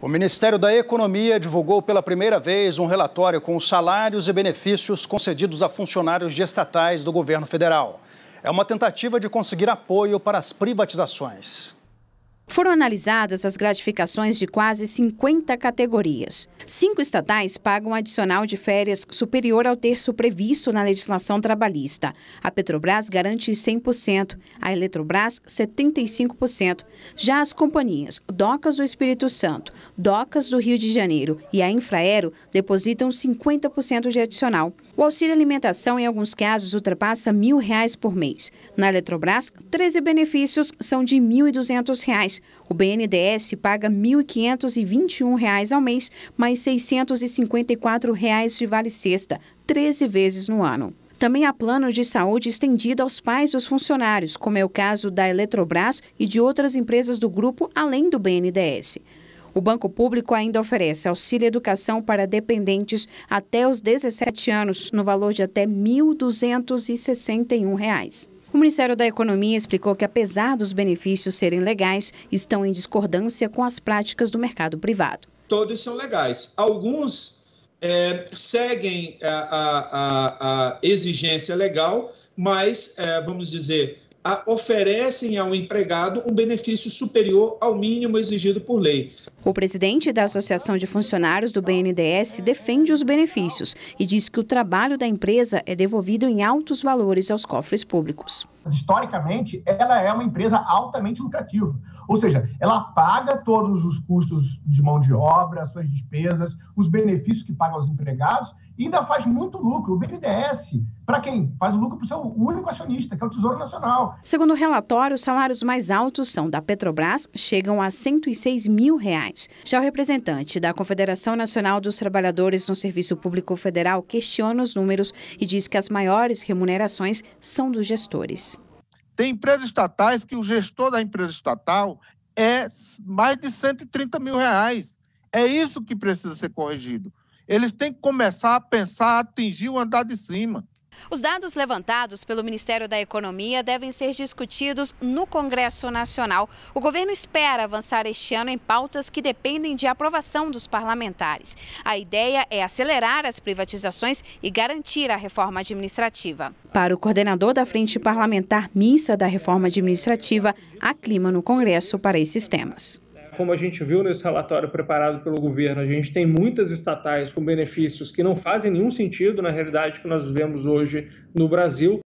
O Ministério da Economia divulgou pela primeira vez um relatório com os salários e benefícios concedidos a funcionários de estatais do governo federal. É uma tentativa de conseguir apoio para as privatizações. Foram analisadas as gratificações de quase 50 categorias. Cinco estatais pagam adicional de férias superior ao terço previsto na legislação trabalhista. A Petrobras garante 100%, a Eletrobras 75%. Já as companhias Docas do Espírito Santo, Docas do Rio de Janeiro e a Infraero depositam 50% de adicional. O auxílio alimentação, em alguns casos, ultrapassa R$ 1.000 por mês. Na Eletrobras, 13 benefícios são de R$ 1.200. O BNDES paga R$ 1.521 ao mês, mais R$ 654 reais de vale-cesta, 13 vezes no ano. Também há plano de saúde estendido aos pais dos funcionários, como é o caso da Eletrobras e de outras empresas do grupo, além do BNDES. O Banco Público ainda oferece auxílio educação para dependentes até os 17 anos, no valor de até R$ 1.261. Reais. O Ministério da Economia explicou que, apesar dos benefícios serem legais, estão em discordância com as práticas do mercado privado. Todos são legais. Alguns é, seguem a, a, a, a, exigência legal, mas, é, vamos dizer, a, oferecem ao empregado um benefício superior ao mínimo exigido por lei. O presidente da Associação de Funcionários do BNDES defende os benefícios e diz que o trabalho da empresa é devolvido em altos valores aos cofres públicos historicamente, ela é uma empresa altamente lucrativa. Ou seja, ela paga todos os custos de mão de obra, suas despesas, os benefícios que paga aos empregados e ainda faz muito lucro. O BNDES, para quem? Faz o lucro para o seu único acionista, que é o Tesouro Nacional. Segundo o relatório, os salários mais altos são da Petrobras, chegam a 106 mil reais. Já o representante da Confederação Nacional dos Trabalhadores no Serviço Público Federal questiona os números e diz que as maiores remunerações são dos gestores. Tem empresas estatais que o gestor da empresa estatal é mais de 130 mil reais. É isso que precisa ser corrigido. Eles têm que começar a pensar, atingir o andar de cima. Os dados levantados pelo Ministério da Economia devem ser discutidos no Congresso Nacional. O governo espera avançar este ano em pautas que dependem de aprovação dos parlamentares. A ideia é acelerar as privatizações e garantir a reforma administrativa. Para o coordenador da Frente Parlamentar minsa da Reforma Administrativa, há clima no Congresso para esses temas como a gente viu nesse relatório preparado pelo governo, a gente tem muitas estatais com benefícios que não fazem nenhum sentido na realidade que nós vemos hoje no Brasil.